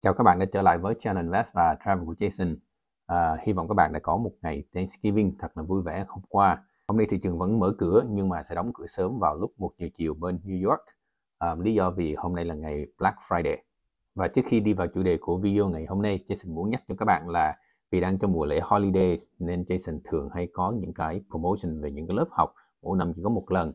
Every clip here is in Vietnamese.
Chào các bạn đã trở lại với Channel Invest và Travel của Jason. À, hy vọng các bạn đã có một ngày Thanksgiving thật là vui vẻ hôm qua. Hôm nay thị trường vẫn mở cửa nhưng mà sẽ đóng cửa sớm vào lúc 1 giờ chiều bên New York. À, lý do vì hôm nay là ngày Black Friday. Và trước khi đi vào chủ đề của video ngày hôm nay, Jason muốn nhắc cho các bạn là vì đang trong mùa lễ holiday nên Jason thường hay có những cái promotion về những cái lớp học mỗi năm chỉ có một lần.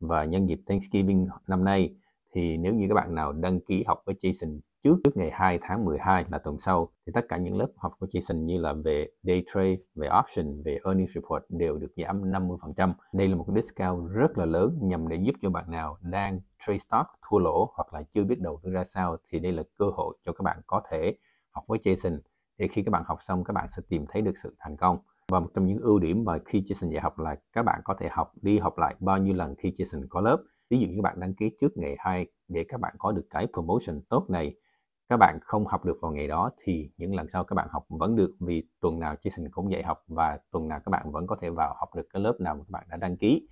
Và nhân dịp Thanksgiving năm nay thì nếu như các bạn nào đăng ký học với Jason trước trước ngày 2 tháng 12 là tuần sau thì tất cả những lớp học của Jason như là về day trade, về option, về earnings report đều được giảm 50%. Đây là một discount rất là lớn nhằm để giúp cho bạn nào đang trade stock thua lỗ hoặc là chưa biết đầu tư ra sao thì đây là cơ hội cho các bạn có thể học với Jason để khi các bạn học xong các bạn sẽ tìm thấy được sự thành công. Và một trong những ưu điểm mà khi Jason dạy học là các bạn có thể học đi học lại bao nhiêu lần khi Jason có lớp. Ví dụ như các bạn đăng ký trước ngày 2 để các bạn có được cái promotion tốt này các bạn không học được vào ngày đó thì những lần sau các bạn học vẫn được vì tuần nào Jason cũng dạy học và tuần nào các bạn vẫn có thể vào học được cái lớp nào mà các bạn đã đăng ký.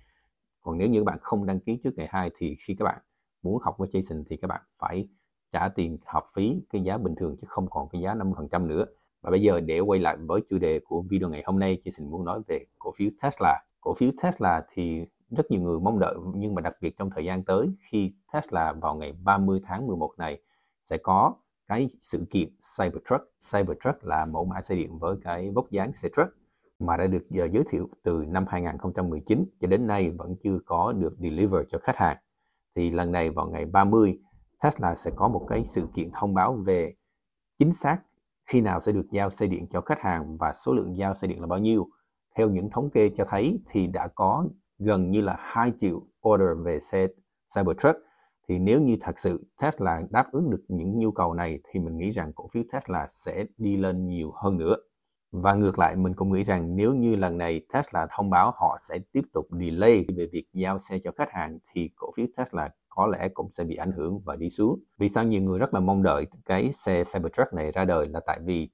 Còn nếu như các bạn không đăng ký trước ngày 2 thì khi các bạn muốn học với Jason thì các bạn phải trả tiền học phí cái giá bình thường chứ không còn cái giá 5% nữa. Và bây giờ để quay lại với chủ đề của video ngày hôm nay, Jason muốn nói về cổ phiếu Tesla. Cổ phiếu Tesla thì rất nhiều người mong đợi nhưng mà đặc biệt trong thời gian tới khi Tesla vào ngày 30 tháng 11 này sẽ có cái sự kiện Cybertruck. Cybertruck là mẫu mã xe điện với cái vóc dáng xe truck mà đã được ờ, giới thiệu từ năm 2019 cho đến nay vẫn chưa có được deliver cho khách hàng. Thì lần này vào ngày 30, Tesla sẽ có một cái sự kiện thông báo về chính xác khi nào sẽ được giao xe điện cho khách hàng và số lượng giao xe điện là bao nhiêu. Theo những thống kê cho thấy thì đã có gần như là 2 triệu order về xe Cybertruck thì nếu như thật sự Tesla đáp ứng được những nhu cầu này thì mình nghĩ rằng cổ phiếu Tesla sẽ đi lên nhiều hơn nữa. Và ngược lại mình cũng nghĩ rằng nếu như lần này Tesla thông báo họ sẽ tiếp tục delay về việc giao xe cho khách hàng thì cổ phiếu Tesla có lẽ cũng sẽ bị ảnh hưởng và đi xuống. Vì sao nhiều người rất là mong đợi cái xe Cybertruck này ra đời là tại vì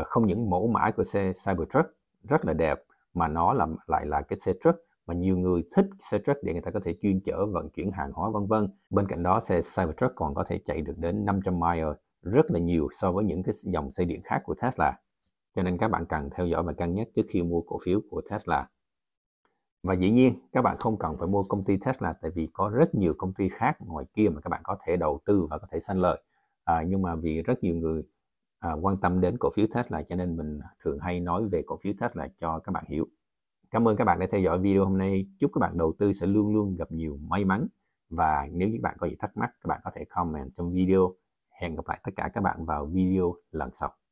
uh, không những mẫu mã của xe Cybertruck rất là đẹp mà nó là lại là cái xe truck mà nhiều người thích xe truck để người ta có thể chuyên chở vận chuyển hàng hóa vân vân. Bên cạnh đó xe Cybertruck còn có thể chạy được đến 500 mile rất là nhiều so với những cái dòng xe điện khác của Tesla. Cho nên các bạn cần theo dõi và cân nhắc trước khi mua cổ phiếu của Tesla. Và dĩ nhiên các bạn không cần phải mua công ty Tesla tại vì có rất nhiều công ty khác ngoài kia mà các bạn có thể đầu tư và có thể sanh lời. À, nhưng mà vì rất nhiều người à, quan tâm đến cổ phiếu Tesla cho nên mình thường hay nói về cổ phiếu Tesla cho các bạn hiểu. Cảm ơn các bạn đã theo dõi video hôm nay. Chúc các bạn đầu tư sẽ luôn luôn gặp nhiều may mắn. Và nếu các bạn có gì thắc mắc, các bạn có thể comment trong video. Hẹn gặp lại tất cả các bạn vào video lần sau.